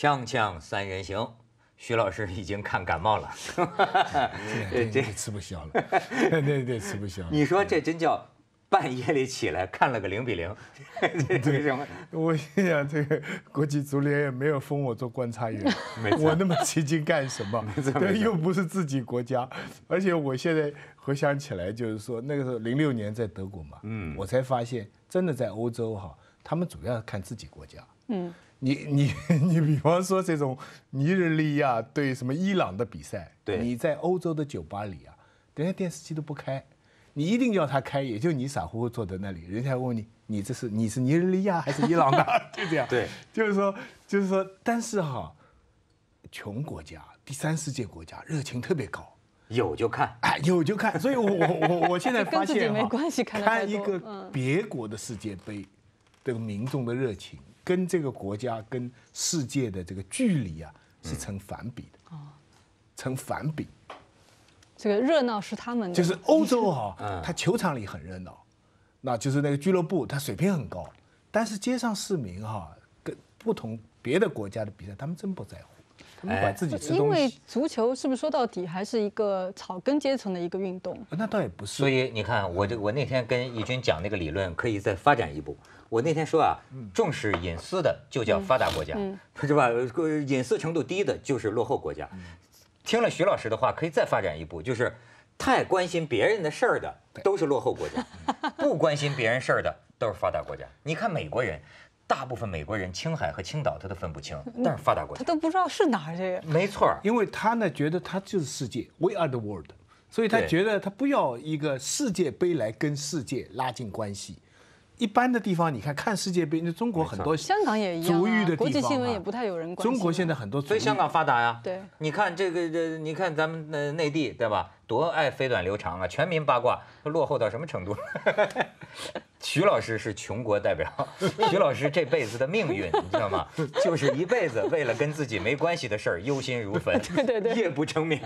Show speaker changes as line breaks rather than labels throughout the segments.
锵锵三人行，徐老师已经看感冒了，这吃不消了，
对对吃不消。你说
这真叫半夜里起来看了个零比零，这什么？
我心想，这个国际足联也没有封我做观察员，我那么吃惊干什么？对，又不是自己国家，而且我现在回想起来，就是说那个时候零六年在德国嘛，我才发现真的在欧洲哈，他们主要看自己国家，嗯。你你你，比方说这种尼日利亚对什么伊朗的比赛，对，你在欧洲的酒吧里啊，人家电视机都不开，你一定要他开，也就你傻乎乎坐在那里，人家问你，你这是你是尼日利亚还是伊朗的？就这样，对，就是说就是说，但是哈，穷国家、第三世界国家热情特别高，有就看，哎，有就看，所以我我我现在发现没
关系，看一个
别国的世界杯，的民众的热情。跟这个国家跟世界的这个距离啊是成反比的，成反比。
这个热闹是他们，就是欧洲哈，
它球场里很热闹，那就是那个俱乐部它水平很高，但是街上市民哈跟不同别的国家的比赛，他们真不在乎。哎，因为
足球是不是说到底还是一个草根阶层的一个运动？那倒也
不是。所以你看，我就我那天跟义军讲那个理论，可以再发展一步。我那天说啊，重视隐私的就叫发达国家，是吧？隐私程度低的就是落后国家。听了徐老师的话，可以再发展一步，就是太关心别人的事儿的都是落后国家，不关心别人事儿的都是发达国家。你看美国人。大部分美国人，青海和青岛他都
分不清，那是发达国家，他
都不知道是哪儿个。没错，
因为他呢觉得他就是世界，We are the world，所以他觉得他不要一个世界杯来跟世界拉近关系。一般的地方，你看看世界杯，那中国很多，香港也足浴的地方，国际新闻
也不太有人关注。中国现
在很多，所以香港发达呀。对，你看这个这，你看咱们
内地对吧，多爱飞短流长啊，全民八卦，落后到什么程度？徐老师是穷国代表，徐老师这辈子的命运你知道吗？就是一辈子为了跟自己没关系的事儿忧心如焚，对对对，夜不成眠。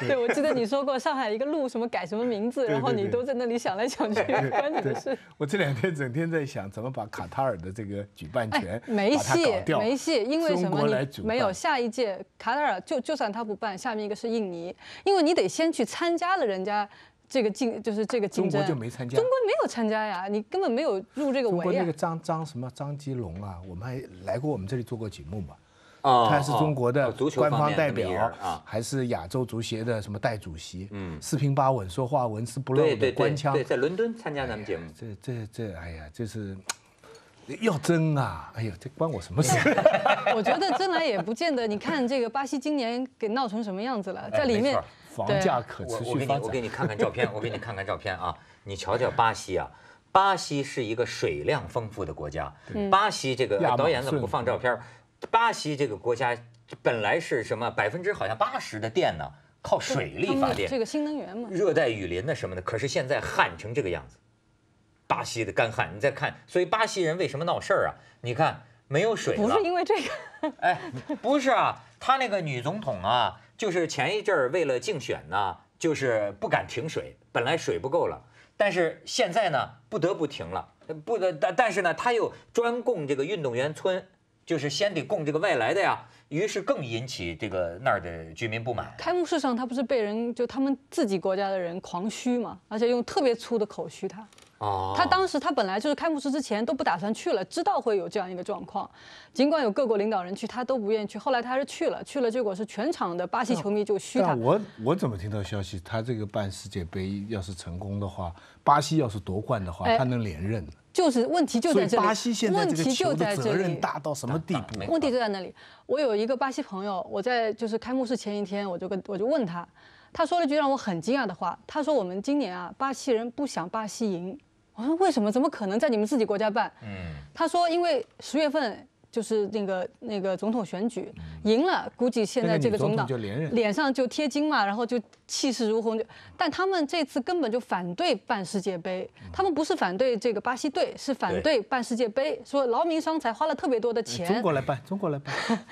对，
我记得你说过上海一个路什么改什么名字，然后你都在那里想来想去，你的是。
我这两天整天在想怎么把卡塔尔的这个举办权没戏，没戏，因为什么？你没有下
一届卡塔尔就就算他不办，下面一个是印尼，因为你得先去参加了人家。这个竞就是这个中国就没参加，中国没有参加呀，你根本没有入这个围啊。中国那个
张张什么张吉龙啊，我们还来过我们这里做过节目嘛，啊，他是中国的官方代表啊，还是亚洲足协的什么代主席，嗯，四平八稳说话，文丝不漏的官腔。对，在
伦敦参加咱们节目。这
这这，哎呀，就是要争啊，哎呀，这关我什么事？
我
觉得争来也不见得，你看这个巴西今年给闹成什么样子了，在里面。
房价可持续发展。我给你，我给你看看照片，我给你看看照片啊！你瞧瞧巴西啊，巴西是一个水量丰富的国家。巴西这个导演怎么不放照片？巴西这个国家本来是什么百分之好像八十的电呢，靠水力发电。这个
新能源嘛。热
带雨林的什么的，可是现在旱成这个样子，巴西的干旱。你再看，所以巴西人为什么闹事儿啊？你看没有水了。不是因为这个。哎，不是啊，他那个女总统啊。就是前一阵儿为了竞选呢，就是不敢停水，本来水不够了，但是现在呢不得不停了，不得但但是呢他又专供这个运动员村，就是先得供这个外来的呀。于是更引起这个那儿的居民不满。
开幕式上，他不是被人就他们自己国家的人狂嘘嘛，而且用特别粗的口嘘他。哦。他当时他本来就是开幕式之前都不打算去了，知道会有这样一个状况，尽管有各国领导人去，他都不愿意去。后来他还是去了，去了结果是全场的巴西球迷就嘘他。
我我怎么听到消息，他这个办世界杯要是成功的话，巴西要是夺冠的话，他能连任？
就是问题就在这里，问题就在这里，责任
大到什么地步？问
题就在那里。我有一个巴西朋友，我在就是开幕式前一天，我就跟我就问他，他说了句让我很惊讶的话，他说我们今年啊，巴西人不想巴西赢。我说为什么？怎么可能在你们自己国家办？嗯，他说因为十月份。就是那个那个总统选举赢了，估计现在这个总统就连任，脸上就贴金嘛，然后就气势如虹。但他们这次根本就反对办世界杯，他们不是反对这个巴西队，是反对办世界杯，说劳民伤财，花了特别多的钱。中国来办，中国来办。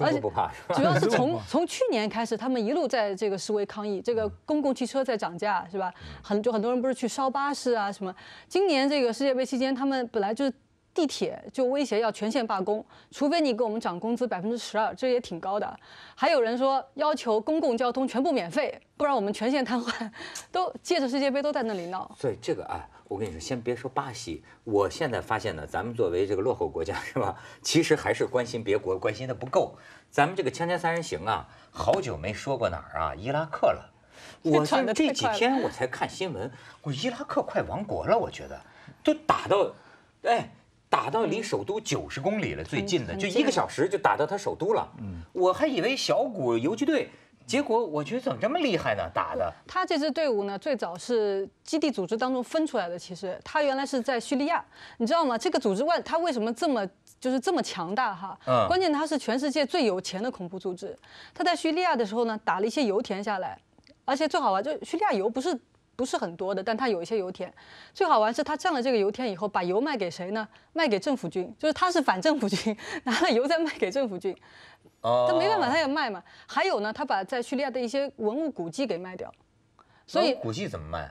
而且不
怕，主要是从从
去年开始，他们一路在这个示威抗议，这个公共汽车在涨价，是吧？很就很多人不是去烧巴士啊什么。今年这个世界杯期间，他们本来就。地铁就威胁要全线罢工，除非你给我们涨工资百分之十二，这也挺高的。还有人说要求公共交通全部免费，不然我们全线瘫痪。都借着世界杯都在那里闹。
所以这个啊，我跟你说，先别说巴西，我现在发现呢，咱们作为这个落后国家是吧，其实还是关心别国关心的不够。咱们这个《锵锵三人行》啊，好久没说过哪儿啊，伊拉克了。我这几天我才看新闻，我伊拉克快亡国了，我觉得，都打到，哎。打到离首都九十公里了，最近的就一个小时就打到他首都了。嗯，我还以为小股游击队，结果我觉得怎么这么厉害呢？打的
他这支队伍呢，最早是基地组织当中分出来的。其实他原来是在叙利亚，你知道吗？这个组织外，他为什么这么就是这么强大哈？嗯，关键他是全世界最有钱的恐怖组织。他在叙利亚的时候呢，打了一些油田下来，而且最好玩就叙利亚油不是。不是很多的，但他有一些油田。最好玩是他占了这个油田以后，把油卖给谁呢？卖给政府军，就是他是反政府军，拿了油再卖给政府军。
哦。他没办法，他也
卖嘛。还有呢，他把在叙利亚的一些文物古迹给卖掉。所以古迹怎么卖？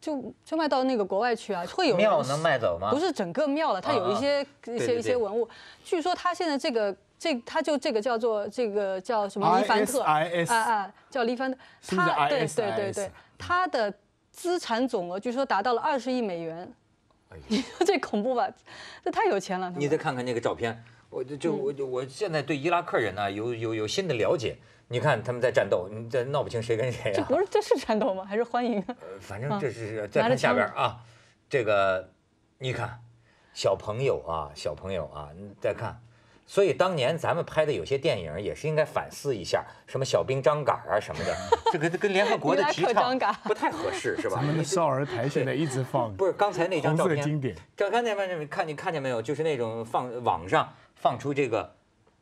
就就卖到那个国外去啊？会有庙能卖走吗？不是整个庙了，他有一些一些一些文物。据说他现在这个这他就这个叫做这个叫什么黎凡特啊啊，叫黎凡特。他对对对对。他的资产总额据说达到了二十亿美元，哎呀，你说这恐怖吧，这太有钱了。你再
看看那个照片，我就就我我现在对伊拉克人呢有有有新的了解。你看他们在战斗，你这闹不清谁跟谁啊？这不
是这是战斗吗？还是欢迎啊？反正这是
是再看下边啊，这个你看，小朋友啊，小朋友啊，你再看。所以当年咱们拍的有些电影也是应该反思一下，什么小兵张嘎啊什么的，这个跟跟联合国的提倡不太合适，是吧？咱们
的少儿台现在一直放，不
是刚才那张照片。经典。赵刚那边看你看见没有？就是那种放网上放出这个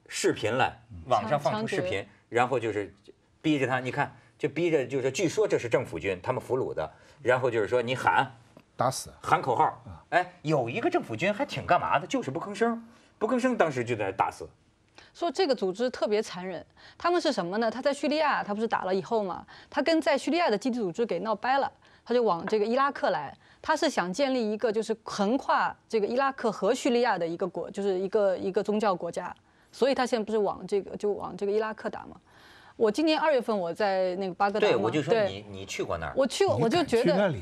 视频来，网上放出视频，然后就是逼着他，你看，就逼着，就是据说这是政府军，他们俘虏的，然后就是说你喊，打死，喊口号。哎，有一个政府军还挺干嘛的，就是不吭声。不吭声，当时就在打死，
说这个组织特别残忍。他们是什么呢？他在叙利亚，他不是打了以后嘛，他跟在叙利亚的基地组织给闹掰了，他就往这个伊拉克来。他是想建立一个就是横跨这个伊拉克和叙利亚的一个国，就是一个一个宗教国家。所以他现在不是往这个就往这个伊拉克打嘛？我今年二月份我在那个巴格。对，我就说你
你去过那儿。我去，我就觉得。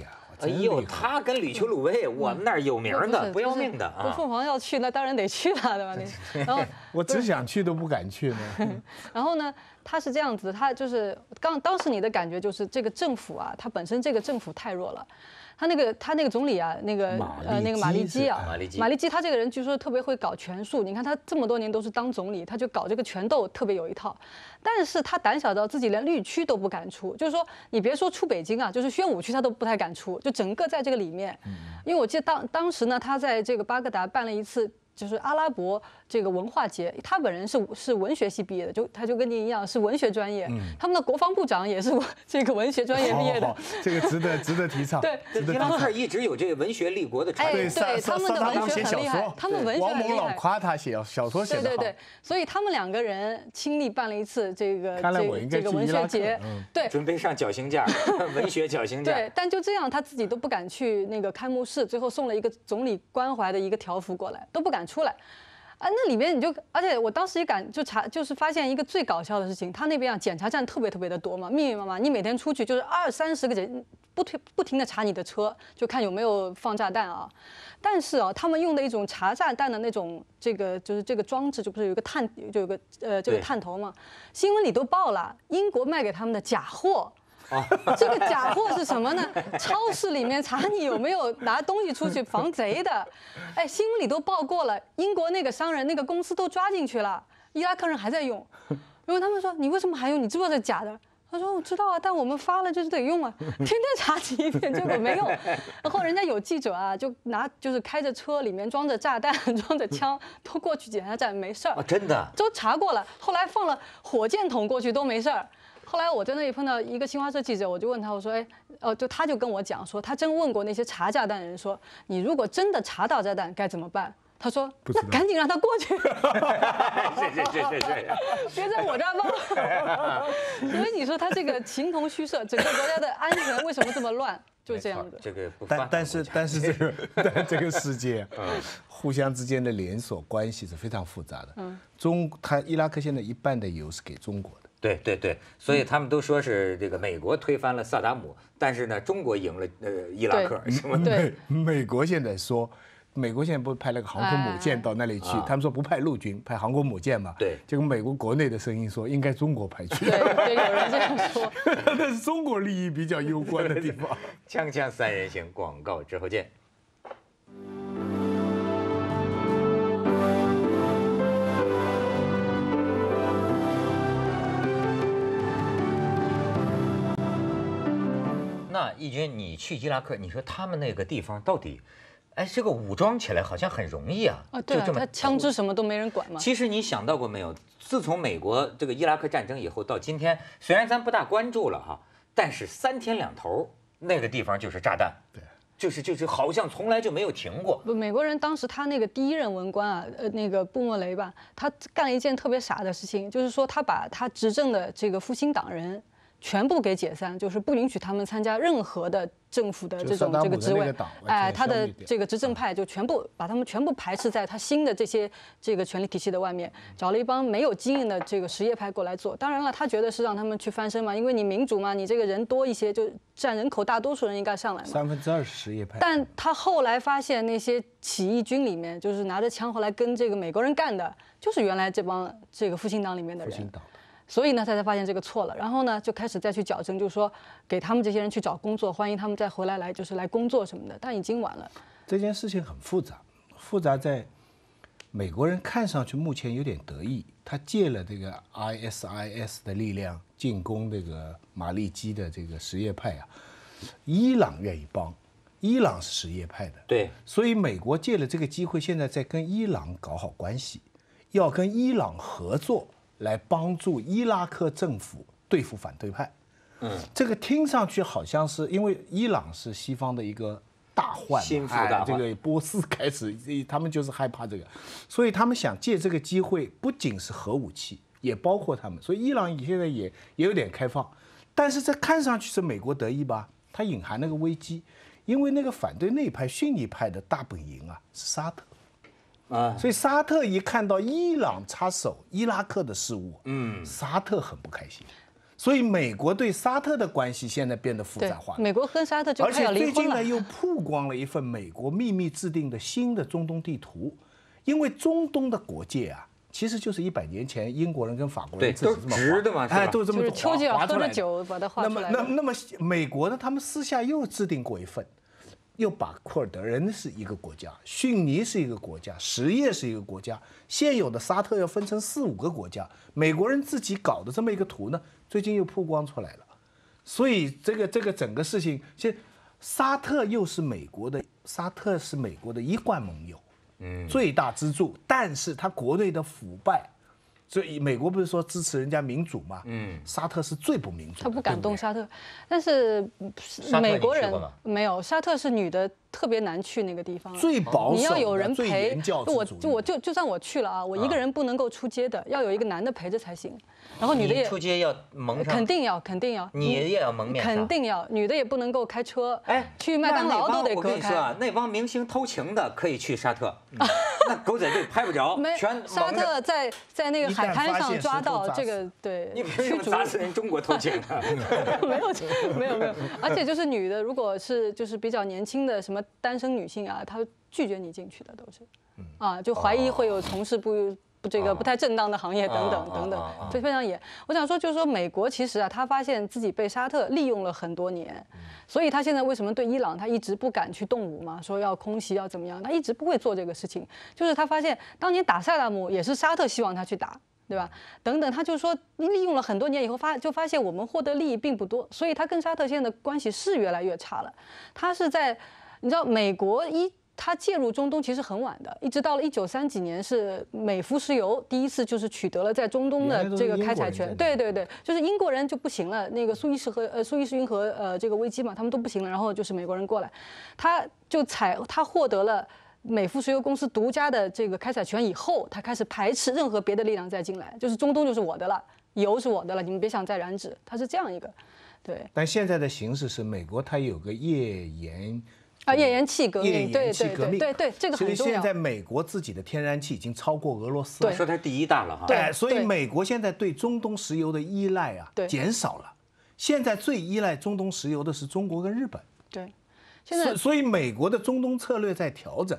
哎呦，他跟吕秋、鲁威，我们
那儿有名的，不要命的啊！凤
凰要去，那当然得去了，对吧？你，我只
想去，都不敢去。呢。
然后呢，他是这样子，他就是刚当时你的感觉就是这个政府啊，他本身这个政府太弱了。他那个他那个总理啊，那个呃那个马利基啊，马利基他这个人据说特别会搞权术。你看他这么多年都是当总理，他就搞这个权斗特别有一套。但是他胆小到自己连绿区都不敢出，就是说你别说出北京啊，就是宣武区他都不太敢出，就整个在这个里面。因为我记得当当时呢，他在这个巴格达办了一次，就是阿拉伯。这个文化节，他本人是是文学系毕业的，就他就跟您一样是文学专业。嗯，他们的国防部长也是 这个文学专业毕业的。好，这个值得值得
提倡。对，他们那一直有这个文学立国的
传统。对对，他们的文学很厉害。他们王蒙老
夸他写小说写的好。对对对，
所以他们两个人亲力办了一次这个这个这个文学节。嗯，
对，准备上
绞刑架，文学绞刑架。对，
但就这样，他自己都不敢去那个开幕式，最后送了一个总理关怀的一个条幅过来，都不敢出来。啊，那里面你就，而且我当时也感就查，就是发现一个最搞笑的事情，他那边啊检查站特别特别的多嘛，密密麻麻，你每天出去就是二三十个人不停不停的查你的车，就看有没有放炸弹啊。但是啊，他们用的一种查炸弹的那种这个就是这个装置，就不是有个探，就有个呃这个探头嘛。新闻里都报了，英国卖给他们的假货。这个假货是什么呢？超市里面查你有没有拿东西出去防贼的。哎，新闻里都报过了，英国那个商人那个公司都抓进去了，伊拉克人还在用。然后他们说：“你为什么还用？你知不知道是假的？”他说：“我知道啊，但我们发了就是得用啊，天天查一遍，结果没用。然后人家有记者啊，就拿就是开着车，里面装着炸弹，装着枪，都过去检查站没事儿。真的？都查过了，后来放了火箭筒过去都没事儿。后来我在那里碰到一个新华社记者，我就问他，我说：“哎，哦，就他就跟我讲说，他真问过那些查炸弹的人，说你如果真的查到炸弹该怎么办？”他说：“那赶紧让他过去。”谢谢谢谢谢谢，别在我这儿放。所以你说他这个形同虚设，整个国家的安全为什么这么乱？就这样子。
这个，但但是但是这个 这个世界，互相之间的连锁关系是非常复杂的。嗯，中他伊拉克现在一半的油是给中国。的。
对对对，所以他们都说是这个美国推翻了萨达姆，但是呢，中国赢了呃伊拉克。什么？美
美国现在说，美国现在不派了个航空母舰到那里去，他们说不派陆军，派航空母舰嘛。对。就跟美国国内的声音说，应该中国派去。对，有人这样说。那是
中国利益比较攸关的地方。锵锵三人行，广告之后见。那义军，你去伊拉克，你说他们那个地方到底，哎，这个武装起来好像很容易啊，就这么
枪支什么都没人管吗？其
实你想到过没有？自从美国这个伊拉克战争以后到今天，虽然咱不大关注了哈，但是三天两头那个地方就是炸弹，对，就是就是好像从来就没有停过。
不，美国人当时他那个第一任文官啊，呃，那个布莫雷吧，他干了一件特别傻的事情，就是说他把他执政的这个复兴党人。全部给解散，就是不允许他们参加任何的政府的这种这个职位。哎，他的这个执政派就全部把他们全部排斥在他新的这些这个权力体系的外面，找了一帮没有经验的这个实业派过来做。当然了，他觉得是让他们去翻身嘛，因为你民主嘛，你这个人多一些，就占人口大多数人应该上来嘛。
三分之二是实业派。但
他后来发现那些起义军里面，就是拿着枪后来跟这个美国人干的，就是原来这帮这个复兴党里面的人。所以呢，他才发现这个错了，然后呢，就开始再去矫正，就是说给他们这些人去找工作，欢迎他们再回来来，就是来工作什么的，但已经晚了。这件
事情很复杂，复杂在美国人看上去目前有点得意，他借了这个 ISIS 的力量进攻这个马利基的这个什叶派啊，伊朗愿意帮，伊朗是什叶派的，对，所以美国借了这个机会，现在在跟伊朗搞好关系，要跟伊朗合作。来帮助伊拉克政府对付反对派，嗯，这个听上去好像是因为伊朗是西方的一个大患，这个波斯开始，他们就是害怕这个，所以他们想借这个机会，不仅是核武器，也包括他们。所以伊朗现在也也有点开放，但是这看上去是美国得意吧，它隐含那个危机，因为那个反对内派逊尼派的大本营啊是沙特。啊，所以沙特一看到伊朗插手伊拉克的事务，嗯，沙特很不开心。所以美国对沙特的关系现在变得复杂化。美
国和沙特就而且最近呢又
曝光了一份美国秘密制定的新的中东地图，因为中东的国界啊，其实就是一百年前英国人跟法国人都是这么划的嘛，哎，都是这么就是秋季要喝着酒
把它画出来。那么，那
那么美国呢？他们私下又制定过一份。又把库尔德人是一个国家，逊尼是一个国家，什叶是一个国家，现有的沙特要分成四五个国家。美国人自己搞的这么一个图呢，最近又曝光出来了。所以这个这个整个事情，现沙特又是美国的，沙特是美国的一贯盟友，嗯，最大支柱，但是他国内的腐败。所以美国不是说支持人家民主嘛？嗯，沙特是最不民主，他不敢动
沙特。但是美国人没有沙特是女的特别难去那个地方，最保守，你要有人陪，我我就就算我去了啊，我一个人不能够出街的，要有一个男的陪着才行。然后女的也出
街要蒙，肯定
要肯定要，你也要蒙面。肯定要，女的也不能够开车。哎，去麦当劳都得隔开。我跟你说啊，
那帮明星偷情的可以去沙特。那狗仔队拍不着，全沙特
在在那个海滩上抓到这个，对，
你凭什么砸死人？中国偷钱呢？
没有，没有，没有。而且就是女的，如果是就是比较年轻的什么单身女性啊，她拒绝你进去的都是，啊，就怀疑会有从事不。这个不太正当的行业等等等等，非非常严。我想说，就是说美国其实啊，他发现自己被沙特利用了很多年，所以他现在为什么对伊朗他一直不敢去动武嘛？说要空袭要怎么样，他一直不会做这个事情。就是他发现当年打萨达姆也是沙特希望他去打，对吧？等等，他就说利用了很多年以后发就发现我们获得利益并不多，所以他跟沙特现在的关系是越来越差了。他是在你知道美国一。他介入中东其实很晚的，一直到了一九三几年是美孚石油第一次就是取得了在中东的这个开采权。对对对，就是英国人就不行了，那个苏伊士和呃苏伊士运河呃这个危机嘛，他们都不行了，然后就是美国人过来，他就采他获得了美孚石油公司独家的这个开采权以后，他开始排斥任何别的力量再进来，就是中东就是我的了，油是我的了，你们别想再染指。他是这样一个，对。但
现在的形势是美国它有个页岩。
啊，页岩气革命，对对对对，这个很重要。现在
美国自己的天然气已经超过俄罗斯了，说它第一大了哈。对，所以美国现在对中东石油的依赖啊减少了，现在最依赖中东石油的是中国跟日本。
对，现在
所以美国的中东策略在调整，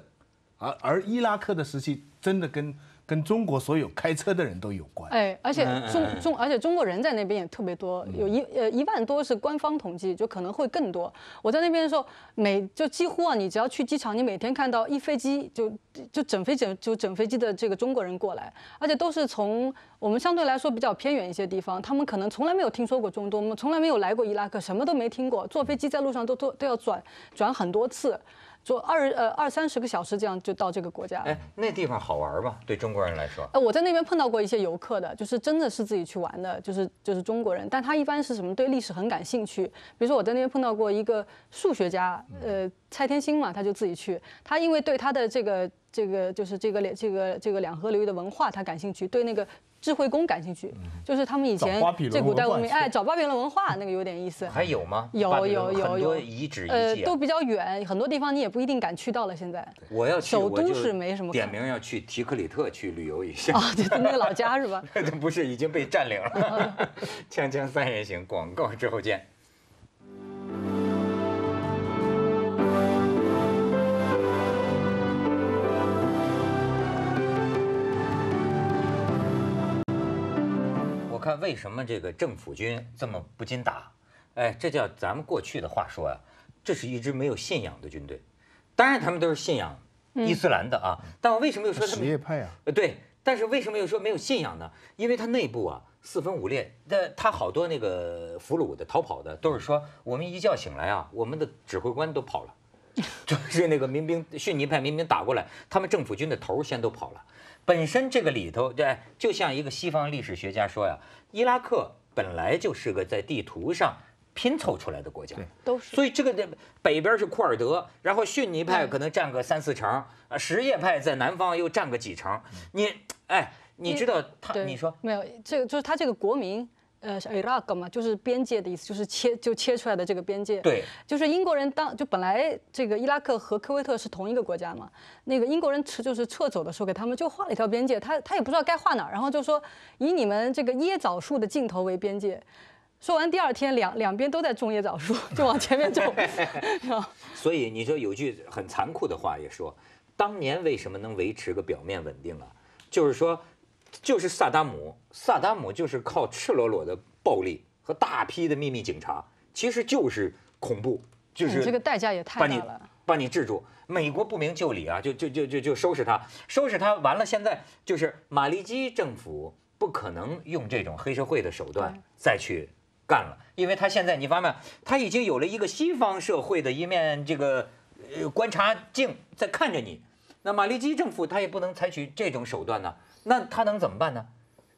而而伊拉克的时期真的跟。跟中国所有开车的人都有
关。哎，而且中中，而且中国人在那边也特别多，有一呃一万多是官方统计，就可能会更多。我在那边的时候，每就几乎啊，你只要去机场，你每天看到一飞机就就整飞整就整飞机的这个中国人过来，而且都是从我们相对来说比较偏远一些地方，他们可能从来没有听说过中东，从来没有来过伊拉克，什么都没听过，坐飞机在路上都都都要转转很多次。坐二呃二三十个小时，这样就到这个国家哎，那地
方好玩吗？对中国人来说？呃，
我在那边碰到过一些游客的，就是真的是自己去玩的，就是就是中国人，但他一般是什么？对历史很感兴趣。比如说我在那边碰到过一个数学家，呃，蔡天星嘛，他就自己去。他因为对他的这个这个就是这个这个这个两河流域的文化他感兴趣，对那个。智慧宫感兴趣，就是他们以前这古代文明，哎，找巴比伦文化那个有点意思。还有吗？有有有有遗
址遗呃，都比
较远，很多地方你也不一定敢去到了。现在
我要去，首都是点名要去提克里特去旅游一下啊，
那个老家是吧？
不是，已经被占领了。锵锵三人行，广告之后见。他为什么这个政府军这么不禁打？哎，这叫咱们过去的话说呀，这是一支没有信仰的军队。当然，他们都是信仰伊斯兰的啊。但我为什么又说什？们？派呀？呃，对。但是为什么又说没有信仰呢？因为他内部啊四分五裂。那他好多那个俘虏的、逃跑的，都是说我们一觉醒来啊，我们的指挥官都跑了。就是那个民兵逊尼派民兵打过来，他们政府军的头先都跑了。本身这个里头，对，就像一个西方历史学家说呀，伊拉克本来就是个在地图上拼凑出来的国家，对，都是。所以这个北边是库尔德，然后逊尼派可能占个三四成，啊，什叶派在南方又占个几成。你，哎，你知道他？你说
没有？这个就是他这个国民。呃，i r a q 嘛，就是边界的意思，就是切就切出来的这个边界。对，就是英国人当就本来这个伊拉克和科威特是同一个国家嘛，那个英国人撤就是撤走的时候，给他们就画了一条边界，他他也不知道该画哪儿，然后就说以你们这个椰枣树的尽头为边界。说完第二天，两两边都在种椰枣树，就往前面种。
所以你说有句很残酷的话也说，当年为什么能维持个表面稳定啊？就是说。就是萨达姆，萨达姆就是靠赤裸裸的暴力和大批的秘密警察，其实就是恐怖，就是这个
代价也太大了，
把你制住。美国不明就里啊，就就就就就收拾他，收拾他完了。现在就是马利基政府不可能用这种黑社会的手段再去干了，因为他现在你发现他已经有了一个西方社会的一面这个呃观察镜在看着你，那马利基政府他也不能采取这种手段呢。那他能怎么办呢？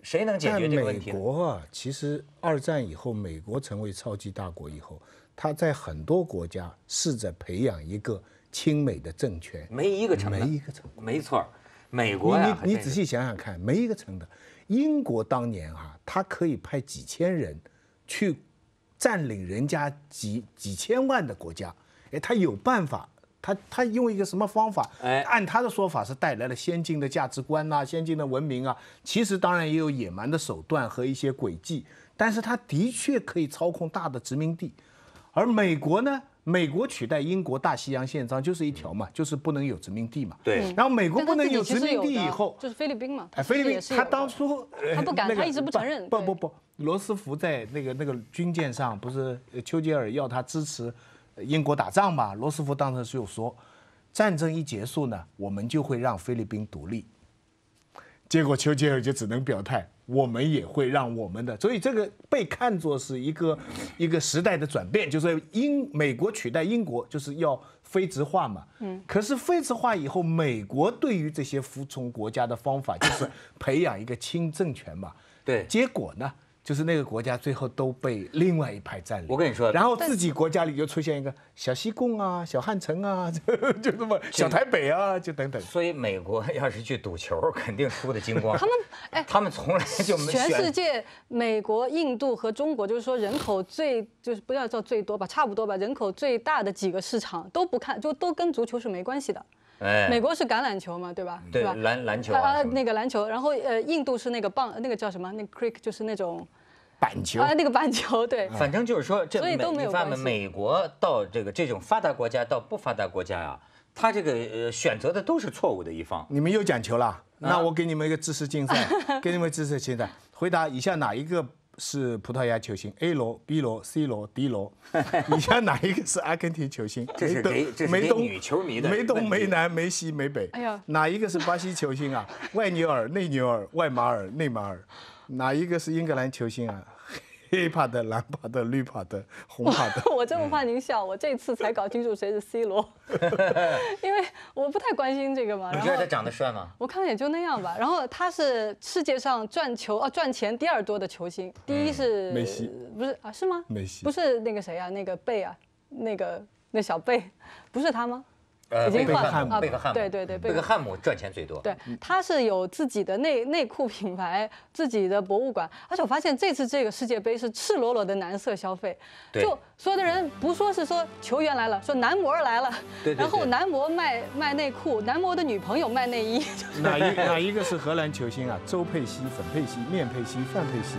谁能解决这个问题？美
国啊，其实二战以后，美国成为超级大国以后，他在很多国家试着培养一个亲美的政权，没一个成的，没一个成。
没错，美国你你仔细
想想看，没一个成的。英国当年啊，他可以派几千人去占领人家几几千万的国家，哎，他有办法。他他用一个什么方法？哎，按他的说法是带来了先进的价值观呐，先进的文明啊。其实当然也有野蛮的手段和一些诡计，但是他的确可以操控大的殖民地。而美国呢？美国取代英国大西洋宪章就是一条嘛，就是不能有殖民地嘛。对。然后美国不能有殖民地以后，
就是菲律宾嘛。哎，菲律宾他当初他不敢，他一直不承
认。不不不，罗斯福在那个那个军舰上不是丘吉尔要他支持。英国打仗嘛，罗斯福当时就说，战争一结束呢，我们就会让菲律宾独立。结果丘吉尔就只能表态，我们也会让我们的。所以这个被看作是一个一个时代的转变，就是英美国取代英国，就是要非直化嘛。嗯。可是非直化以后，美国对于这些服从国家的方法，就是 培养一个亲政权嘛。对。结果呢？就是那个国家最后都被另外一派占领。我跟你说，然后自己国家里就出现一个小西贡啊、小汉城啊，就这么小台北
啊，就等等。所以美国要是去赌球，肯定输的精光。他们
哎，他们从来就没全世界美国、印度和中国，就是说人口最就是不要叫最多吧，差不多吧，人口最大的几个市场都不看，就都跟足球是没关系的。哎，美国是橄榄球嘛，对吧？对，吧？
篮篮球啊，
那个篮球，然后呃，印度是那个棒，那个叫什么？那 c r i c k 就是那种。
板球，啊，那个
板球，对，反正
就是说，这美，你看嘛，美国到这个这种发达国家到不发达国家呀，他这个呃选
择的都是错误的一方。你们又讲球了，那我给你们一个知识竞赛，给你们知识竞赛，回答以下哪一个是葡萄牙球星？A 罗、B 罗、C 罗、D 罗。以下哪一个是阿根廷球星？这是给这是给女球迷的，没东没南，梅西没北。哎呀，哪一个是巴西球星啊？外牛尔、内牛尔、外马尔、内马尔。哪一个是英格兰球星啊？黑怕的、蓝怕的、绿怕的、红怕的。我
真不怕您笑，我这次才搞清楚谁是 C 罗，因为我不太关心这个嘛。你觉得他长得帅吗？我看也就那样吧。然后他是世界上赚球啊赚钱第二多的球星，第一是梅西，不是啊？是吗？梅西不是那个谁啊，那个贝啊，那个那小贝，不是他吗？已经换贝克汉姆，对对对，贝克汉
姆赚钱最多。对，
他是有自己的内内裤品牌，自己的博物馆。而且我发现这次这个世界杯是赤裸裸的男色消费，就所有的人不说是说球员来了，说男模来了，然后男模卖卖内裤，男模的女朋友卖内衣。哪一哪
一个是荷兰球星啊？周佩西、粉佩西、面佩西、范佩西。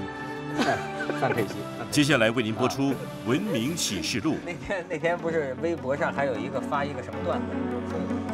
看佩西。接下来为您播出《文明启
示录》。
那天那天不是微博上还有一个发一个什么段子？